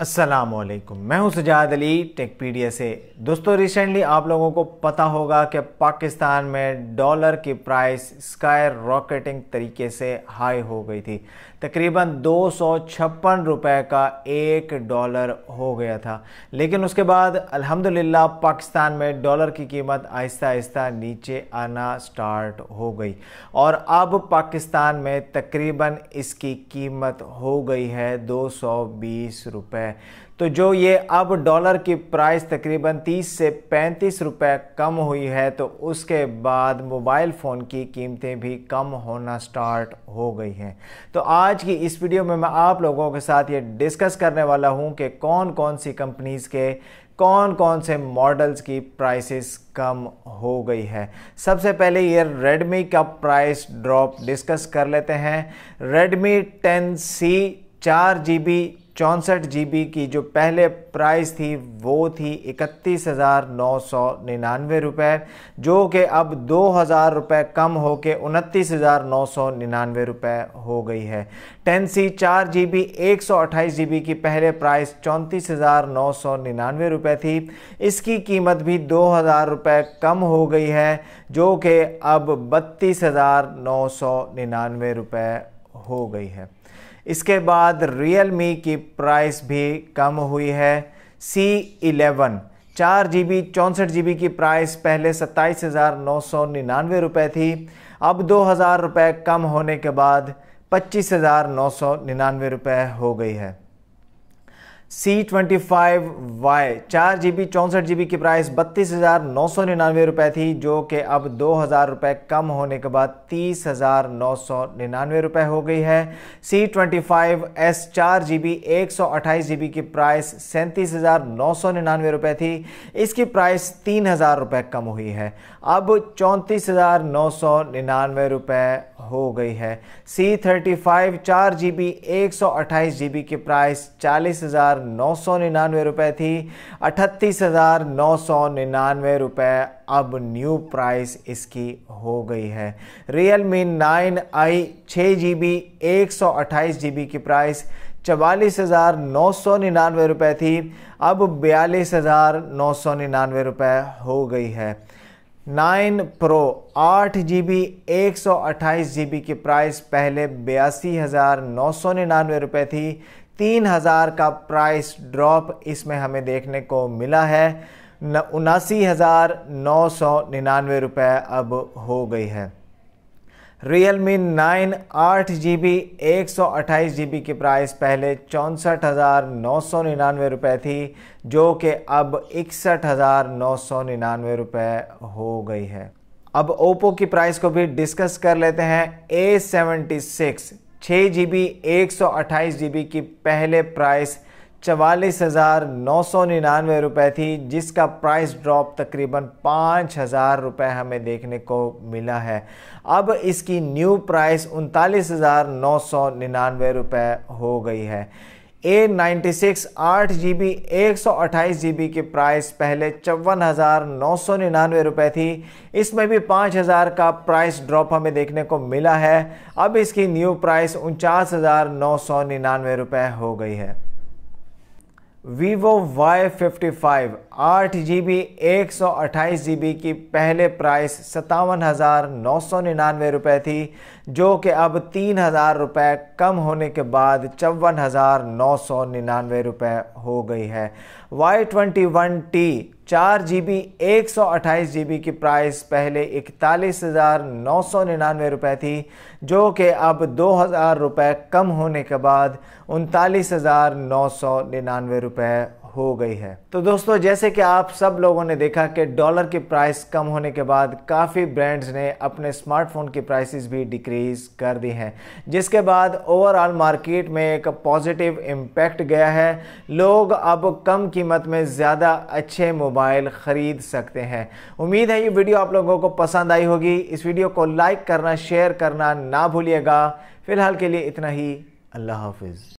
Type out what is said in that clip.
असलम मैं हूं सजाद अली टेकपीडिया से दोस्तों रिसेंटली आप लोगों को पता होगा कि पाकिस्तान में डॉलर की प्राइस स्काई रॉकेटिंग तरीके से हाई हो गई थी तकरीबन दो रुपए का एक डॉलर हो गया था लेकिन उसके बाद अल्हम्दुलिल्लाह पाकिस्तान में डॉलर की कीमत आहिस्ता आहिस्ता नीचे आना स्टार्ट हो गई और अब पाकिस्तान में तकरीबन इसकी कीमत हो गई है दो रुपए है तो जो ये अब डॉलर की प्राइस तकरीबन 30 से 35 रुपए कम हुई है तो उसके बाद मोबाइल फ़ोन की कीमतें भी कम होना स्टार्ट हो गई हैं तो आज की इस वीडियो में मैं आप लोगों के साथ ये डिस्कस करने वाला हूँ कि कौन कौन सी कंपनीज़ के कौन कौन से मॉडल्स की प्राइसेस कम हो गई है सबसे पहले ये रेडमी का प्राइस ड्रॉप डिस्कस कर लेते हैं रेडमी टेन सी चार जी बी चौंसठ जी की जो पहले प्राइस थी वो थी इकतीस हज़ार नौ सौ निन्यानवे रुपये जो कि अब दो हज़ार रुपये कम हो के उनतीस हज़ार नौ सौ निन्यानवे रुपये हो गई है टेन सी चार जी बी एक सौ अट्ठाईस जी बी की पहले प्राइस चौंतीस हज़ार नौ सौ निन्यानवे रुपये थी इसकी कीमत भी दो हज़ार रुपये कम हो गई है जो कि अब बत्तीस हज़ार नौ सौ निन्यानवे रुपये हो गई है इसके बाद रियल मी की प्राइस भी कम हुई है सी इलेवन चार जी बी चौंसठ जी बी की प्राइस पहले सत्ताईस हज़ार नौ सौ निन्यानवे रुपये थी अब दो हज़ार रुपये कम होने के बाद पच्चीस हज़ार नौ सौ निन्यानवे रुपये हो गई है सी ट्वेंटी फाइव वाई चार जी बी चौंसठ जी बी की प्राइस बत्तीस हज़ार नौ सौ निन्यानवे रुपये थी जो कि अब दो हज़ार रुपये कम होने के बाद तीस हज़ार नौ सौ निन्यानवे रुपये हो गई है सी ट्वेंटी फाइव एस चार जी बी एक सौ अट्ठाईस जी बी की प्राइस सैंतीस हज़ार नौ सौ निन्यानवे रुपये थी इसकी प्राइस तीन हज़ार रुपये कम हुई है अब चौंतीस हज़ार नौ सौ निन्यानवे रुपये हो गई है सी थर्टी फाइव चार जी बी एक सौ अट्ठाईस जी बी की प्राइस चालीस हज़ार नौ सौ निन्यानवे रुपये थी अठतीस हज़ार नौ सौ निन्यानवे रुपये अब न्यू प्राइस इसकी हो गई है रियल मी नाइन आई छः जी बी एक सौ अट्ठाईस जी बी की प्राइस चवालीस हज़ार नौ सौ निन्यानवे रुपये थी अब बयालीस हज़ार नौ सौ निन्यानवे रुपये हो गई है नाइन प्रो आठ जी बी एक सौ अट्ठाईस जी बी की प्राइस पहले बयासी हज़ार नौ सौ निन्यानवे रुपये थी तीन हज़ार का प्राइस ड्रॉप इसमें हमें देखने को मिला है उनासी हज़ार नौ सौ निन्यानवे रुपये अब हो गई है रियल मी नाइन आठ जी बी एक सौ अट्ठाईस जी बी की प्राइस पहले चौंसठ हज़ार नौ सौ निन्यानवे रुपये थी जो कि अब इकसठ हज़ार नौ सौ निन्यानवे रुपये हो गई है अब ओप्पो की प्राइस को भी डिस्कस कर लेते हैं ए सेवेंटी सिक्स छः जी बी एक सौ अट्ठाईस जी बी की पहले प्राइस चवालीस हज़ार नौ सौ निन्यानवे रुपये थी जिसका प्राइस ड्रॉप तकरीबन पाँच हज़ार रुपये हमें देखने को मिला है अब इसकी न्यू प्राइस उनतालीस हज़ार नौ सौ निन्यानवे रुपये हो गई है ए नाइन्टी सिक्स आठ जी बी एक सौ अट्ठाईस जी बी की प्राइस पहले चौवन हज़ार नौ सौ निन्यानवे रुपये थी इसमें भी पाँच हज़ार का प्राइस ड्रॉप हमें देखने को मिला है अब इसकी न्यू प्राइस उनचास हज़ार नौ सौ निन्यानवे रुपये हो गई है Vivo Y55 आठ जी बी एक सौ अट्ठाईस जी बी की पहले प्राइस सतावन हज़ार नौ सौ निन्यानवे रुपये थी जो कि अब तीन हज़ार रुपये कम होने के बाद चौवन हज़ार नौ सौ निन्यानवे रुपये हो गई है वाई ट्वेंटी वन टी चार जी बी एक सौ अट्ठाईस जी बी की प्राइस पहले इकतालीस हज़ार नौ सौ निन्यानवे रुपये थी जो कि अब दो हज़ार रुपये कम होने के बाद उनतालीस हज़ार नौ सौ निन्यानवे रुपये हो गई है तो दोस्तों जैसे कि आप सब लोगों ने देखा कि डॉलर की प्राइस कम होने के बाद काफ़ी ब्रांड्स ने अपने स्मार्टफोन की प्राइसेस भी डिक्रीज कर दी हैं जिसके बाद ओवरऑल मार्केट में एक पॉजिटिव इम्पैक्ट गया है लोग अब कम कीमत में ज़्यादा अच्छे मोबाइल ख़रीद सकते हैं उम्मीद है ये वीडियो आप लोगों को पसंद आई होगी इस वीडियो को लाइक करना शेयर करना ना भूलिएगा फ़िलहाल के लिए इतना ही अल्लाह हाफिज़